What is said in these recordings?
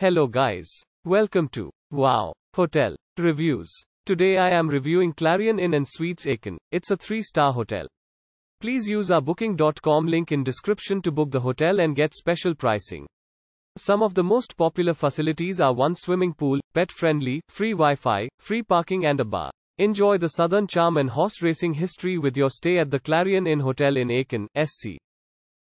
Hello guys. Welcome to Wow Hotel Reviews. Today I am reviewing Clarion Inn and Suites Aiken. It's a 3-star hotel. Please use our booking.com link in description to book the hotel and get special pricing. Some of the most popular facilities are one swimming pool, pet friendly, free Wi-Fi, free parking and a bar. Enjoy the southern charm and horse racing history with your stay at the Clarion Inn Hotel in Aiken, SC.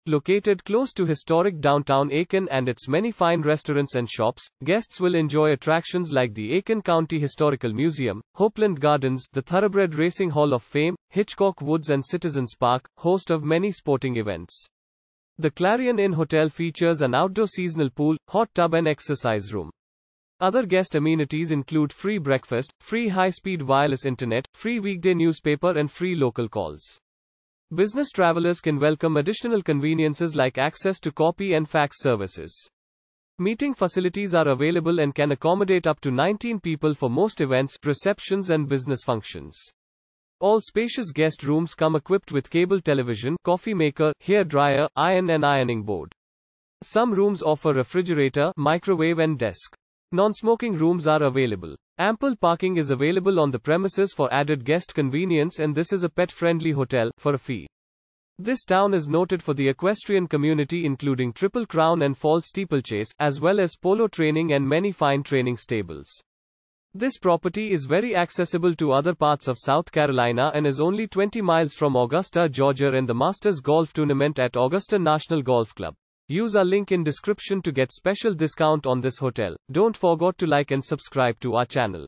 Located close to historic downtown Aiken and its many fine restaurants and shops, guests will enjoy attractions like the Aiken County Historical Museum, Hopeland Gardens, the Thoroughbred Racing Hall of Fame, Hitchcock Woods and Citizens Park, host of many sporting events. The Clarion Inn Hotel features an outdoor seasonal pool, hot tub and exercise room. Other guest amenities include free breakfast, free high-speed wireless internet, free weekday newspaper and free local calls. Business travelers can welcome additional conveniences like access to copy and fax services. Meeting facilities are available and can accommodate up to 19 people for most events, receptions, and business functions. All spacious guest rooms come equipped with cable television, coffee maker, hair dryer, iron and ironing board. Some rooms offer refrigerator, microwave, and desk. Non-smoking rooms are available. Ample parking is available on the premises for added guest convenience and this is a pet-friendly hotel, for a fee. This town is noted for the equestrian community including Triple Crown and Fall Steeplechase, as well as polo training and many fine training stables. This property is very accessible to other parts of South Carolina and is only 20 miles from Augusta, Georgia and the Masters Golf Tournament at Augusta National Golf Club. Use our link in description to get special discount on this hotel. Don't forget to like and subscribe to our channel.